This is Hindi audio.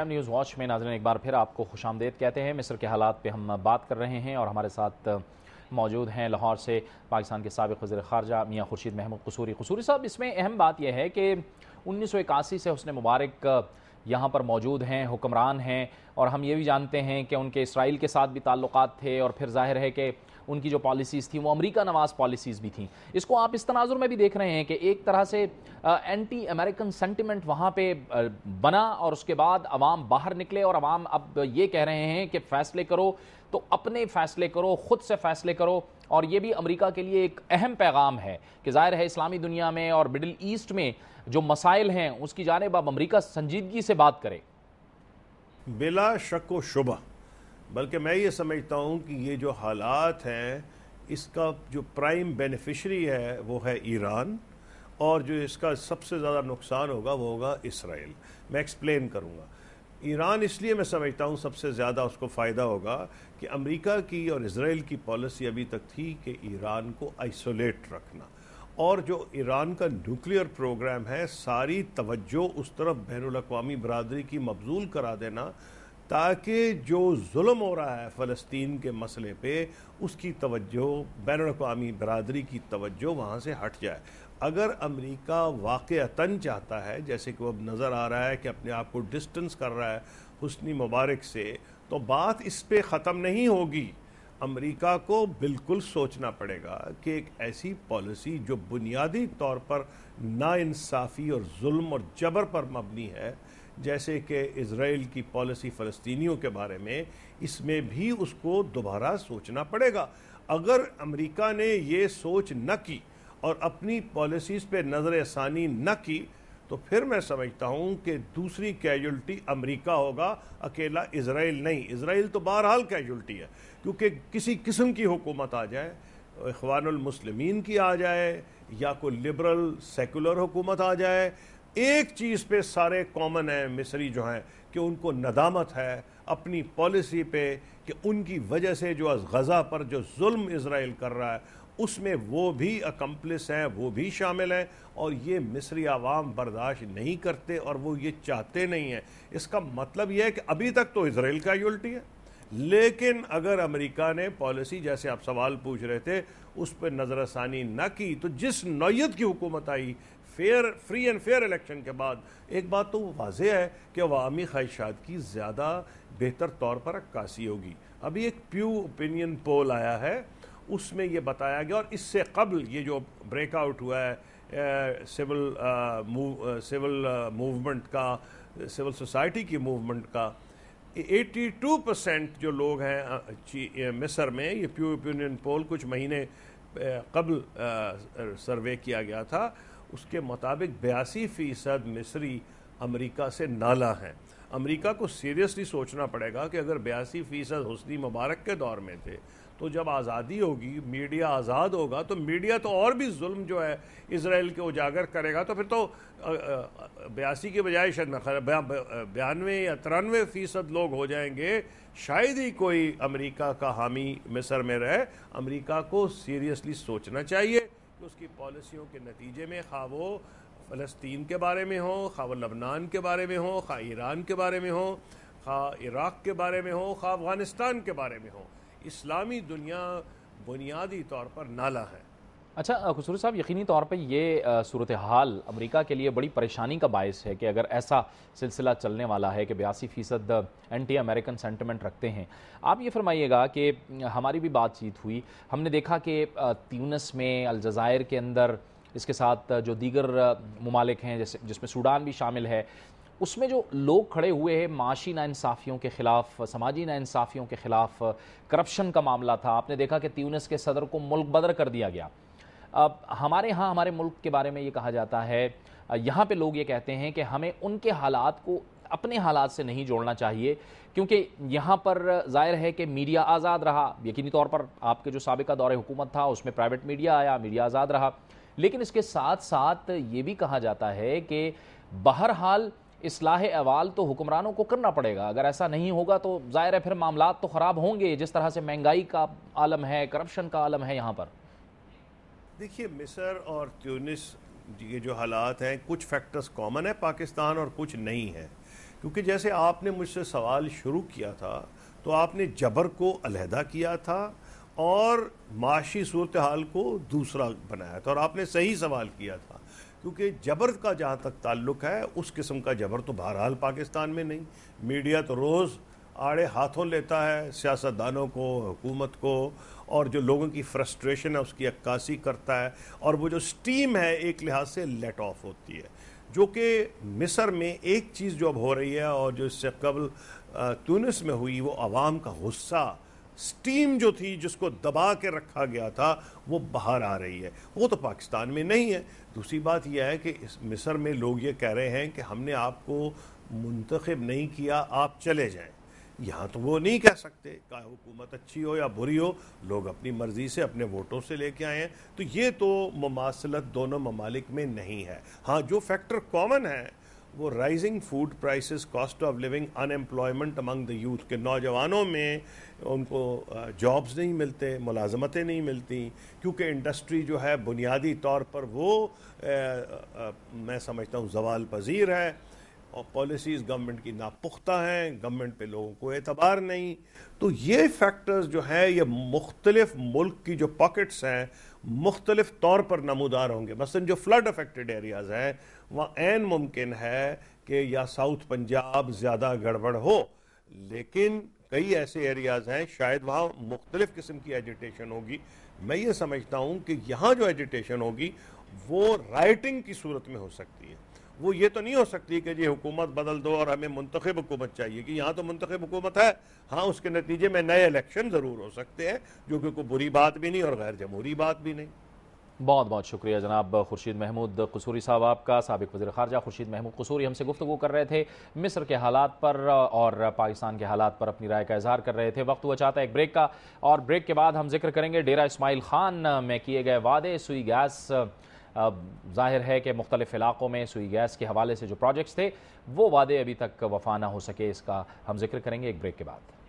प्रोग्राम न्यूज़ वॉच में नाजरन एक बार फिर आपको खुश आमदेद कहते हैं मिस्र के हालात पे हम बात कर रहे हैं और हमारे साथ मौजूद हैं लाहौर से पाकिस्तान के सबक वजी खारजा मियाँ खुर्शीद महमूद कसूरी कसूरी साहब इसमें अहम बात यह है कि उन्नीस सौ इक्यासी से उसने मुबारक यहाँ पर मौजूद हैं हुक्मरान हैं और हम ये भी जानते हैं कि उनके इसराइल के साथ भी ताल्लुक थे और फिर जाहिर है कि उनकी जो पॉलिसीज़ थी वो अमेरिका नवाज़ पॉलिसीज़ भी थी इसको आप इस तनाजुर में भी देख रहे हैं कि एक तरह से आ, एंटी अमेरिकन सेंटिमेंट वहाँ पे आ, बना और उसके बाद अवाम बाहर निकले और अवाम अब ये कह रहे हैं कि फ़ैसले करो तो अपने फ़ैसले करो ख़ुद से फ़ैसले करो और ये भी अमेरिका के लिए एक अहम पैगाम है कि ज़ाहिर है इस्लामी दुनिया में और मिडिल ईस्ट में जो मसाइल हैं उसकी जानब अब अमरीका संजीदगी से बात करे बिला शक व शुबा बल्कि मैं ये समझता हूँ कि ये जो हालात हैं इसका जो प्राइम बेनिफिशरी है वो है ईरान और जो इसका सबसे ज़्यादा नुकसान होगा वो होगा इसराइल मैं एक्सप्लेन करूँगा ईरान इसलिए मैं समझता हूँ सबसे ज़्यादा उसको फ़ायदा होगा कि अमेरिका की और इसराइल की पॉलिसी अभी तक थी कि ईरान को आइसोलेट रखना और जो ईरान का न्यूक्लियर प्रोग्राम है सारी तवज्जो उस तरफ बैन अवी बरदरी की मबजूल करा देना ताकि जो जुल्म हो रहा है फ़लस्तीन के मसले पे उसकी तवज्जो बैन अवी बरदरी की तवज्जो वहाँ से हट जाए अगर अमेरिका वाक़ता चाहता है जैसे कि वो अब नज़र आ रहा है कि अपने आप को डिस्टेंस कर रहा है हसनी मुबारक से तो बात इस पर ख़त्म नहीं होगी अमेरिका को बिल्कुल सोचना पड़ेगा कि एक ऐसी पॉलिसी जो बुनियादी तौर पर नाानसाफ़ी और जुल्म और जबर पर मबनी है जैसे कि इसराइल की पॉलिसी फ़लस्तनीों के बारे में इसमें भी उसको दोबारा सोचना पड़ेगा अगर अमेरिका ने ये सोच न की और अपनी पॉलिसीज़ पे नज़र षानी न की तो फिर मैं समझता हूँ कि दूसरी कैजुअल्टी अमेरिका होगा अकेला इसराइल नहीं इसराइल तो बहरहाल कैजुअल्टी है क्योंकि किसी किस्म की हुकूमत आ जाए अखवानमसलमिन की आ जाए या कोई लिबरल सेकुलर हुकूमत आ जाए एक चीज़ पे सारे कॉमन हैं मिस्री जो हैं कि उनको नदामत है अपनी पॉलिसी पे कि उनकी वजह से जो गज़ा पर जो जुल्म इसराइल कर रहा है उसमें वो भी अकम्पलिस हैं वो भी शामिल हैं और ये मिस्री आवाम बर्दाश्त नहीं करते और वो ये चाहते नहीं हैं इसका मतलब यह है कि अभी तक तो इसराइल का ही उल्टी है लेकिन अगर अमेरिका ने पॉलिसी जैसे आप सवाल पूछ रहे थे उस पर नज़रसानी न की तो जिस नोयत की हुकूमत आई fair free and fair election के बाद एक बात तो वाज है कि अवामी ख्वाहिशात की ज़्यादा बेहतर तौर पर अक्कासी होगी अभी एक प्यू ओपिनियन पोल आया है उसमें ये बताया गया और इससे कबल ये जो ब्रेकआउट हुआ है सिविल सिविल मूवमेंट का सिविल सोसाइटी की मूवमेंट का 82 परसेंट जो लोग हैं मिस्र में ये प्यू ओपिनियन पोल कुछ महीने कबल सर्वे किया गया था उसके मुताबिक बयासी फ़ीसद मिस्री अमेरिका से नाला हैं अमेरिका को सीरियसली सोचना पड़ेगा कि अगर बयासी फीसद हसनी मुबारक के दौर में थे तो जब आज़ादी होगी मीडिया आज़ाद होगा तो मीडिया तो और भी जुल्म जो है इसराइल के उजागर करेगा तो फिर तो बयासी के बजाय शायद बयानवे या तिरानवे फ़ीसद लोग हो जाएंगे शायद ही कोई अमेरिका का हामी मिसर में रहे अमेरिका को सीरियसली सोचना चाहिए उसकी पॉलिसियों के नतीजे में खा वो फ़लस्तीन के बारे में हो खा लबनान के बारे में हो खा ईरान के बारे में हो खा इराक़ के बारे में हो खा अफ़गानिस्तान के बारे में हो इस्लामी दुनिया बुनियादी तौर पर नाला है अच्छा खसूर साहब यकीनी तौर पे ये सूरत हाल अमेरिका के लिए बड़ी परेशानी का बायस है कि अगर ऐसा सिलसिला चलने वाला है कि बयासी फ़ीसद एंटी अमेरिकन सेंटिमेंट रखते हैं आप ये फरमाइएगा कि हमारी भी बातचीत हुई हमने देखा कि त्यूनस में अलजायर के अंदर इसके साथ जो दीगर ममालिक हैं जैसे जिसमें सूडान भी शामिल है उसमें जो लोग खड़े हुए हैं माशी नाानसाफ़ियों के ख़िलाफ़ समाजी नाानसाफ़ियों के ख़िलाफ़ करप्शन का मामला था आपने देखा कि त्यूनस के सदर को मुल्क बदर कर दिया गया अब हमारे यहाँ हमारे मुल्क के बारे में ये कहा जाता है यहाँ पे लोग ये कहते हैं कि हमें उनके हालात को अपने हालात से नहीं जोड़ना चाहिए क्योंकि यहाँ पर जाहिर है कि मीडिया आज़ाद रहा यकीनी तौर पर आपके जो सबका दौर हुकूमत था उसमें प्राइवेट मीडिया आया मीडिया आज़ाद रहा लेकिन इसके साथ साथ ये भी कहा जाता है कि बहरहाल इसलाह अवाल तो हुक्मरानों को करना पड़ेगा अगर ऐसा नहीं होगा तो ज़ाहिर है फिर मामला तो ख़राब होंगे जिस तरह से महंगाई का आलम है करप्शन का आलम है यहाँ पर देखिए मिसर और ट्यूनिस ये जो हालात हैं कुछ फैक्टर्स कॉमन है पाकिस्तान और कुछ नहीं है क्योंकि जैसे आपने मुझसे सवाल शुरू किया था तो आपने जबर को अलहदा किया था और माशी सूरत हाल को दूसरा बनाया था और आपने सही सवाल किया था क्योंकि जबर का जहाँ तक ताल्लुक है उस किस्म का जबर तो बहरहाल पाकिस्तान में नहीं मीडिया तो रोज़ आड़े हाथों लेता है सियासतदानों को हुकूमत को और जो लोगों की फ्रस्ट्रेशन है उसकी अक्कासी करता है और वो जो स्टीम है एक लिहाज से लेट ऑफ होती है जो कि मिस्र में एक चीज़ जो अब हो रही है और जो इससे कबल तुनिस में हुई वो आवाम का गुस्सा स्टीम जो थी जिसको दबा के रखा गया था वो बाहर आ रही है वो तो पाकिस्तान में नहीं है दूसरी बात यह है कि इस मिस्र में लोग ये कह रहे हैं कि हमने आपको मुंतखब नहीं किया आप चले जाएं यहाँ तो वो नहीं कह सकते चाहे हुकूमत अच्छी हो या बुरी हो लोग अपनी मर्ज़ी से अपने वोटों से लेके आए हैं तो ये तो ममासलत दोनों ममालिक में नहीं है हाँ जो फैक्टर कॉमन है वो rising food prices cost of living unemployment among the youth के नौजवानों में उनको जॉब्स नहीं मिलते मुलाजमतें नहीं मिलती क्योंकि इंडस्ट्री जो है बुनियादी तौर पर वो आ, आ, मैं समझता हूँ जवाल पजीर है और पॉलिसीज़ गवर्नमेंट की नापुख्ता हैं गवर्नमेंट पे लोगों को एतबार नहीं तो ये फैक्टर्स जो हैं ये मुख्तलिफ मुल्क की जो पॉकेट्स हैं मुख्तलिफ तौर पर नमूदार होंगे मसलन जो फ्लड अफेक्टेड एरियाज़ हैं वहाँ एन मुमकिन है कि या साउथ पंजाब ज़्यादा गड़बड़ हो लेकिन कई ऐसे एरियाज़ हैं शायद वहाँ मुख्तलिफ किस्म की एजिटेशन होगी मैं ये समझता हूँ कि यहाँ जो एजिटेशन होगी वो राइटिंग की सूरत में हो सकती है वो ये तो नहीं हो सकती कि जी हुकूमत बदल दो और हमें मुंतखब हुकूमत चाहिए कि यहाँ तो मुंतखब हुकूमत है हाँ उसके नतीजे में नए इलेक्शन ज़रूर हो सकते हैं जो कि कोई बुरी बात भी नहीं और गैर जमहूरी बात भी नहीं बहुत बहुत शुक्रिया जनाब खुर्शीद महमूद कसूरी साहब आपका सबक वजी खारजा खुर्शीद महमूद कसूरी हमसे गुफ्तु कर रहे थे मिस्र के हालात पर और पाकिस्तान के हालात पर अपनी राय का इजहार कर रहे थे वक्त हुआ चाहता है एक ब्रेक का और ब्रेक के बाद हम जिक्र करेंगे डेरा इसमाइल खान में किए गए वादे सुई गैस जाहिर है कि मुख्तलिफ़ इलाक़ों में सुई गैस के हवाले से जो प्रोजेक्ट्स थे वो वादे अभी तक वफा ना हो सके इसका हम जिक्र करेंगे एक ब्रेक के बाद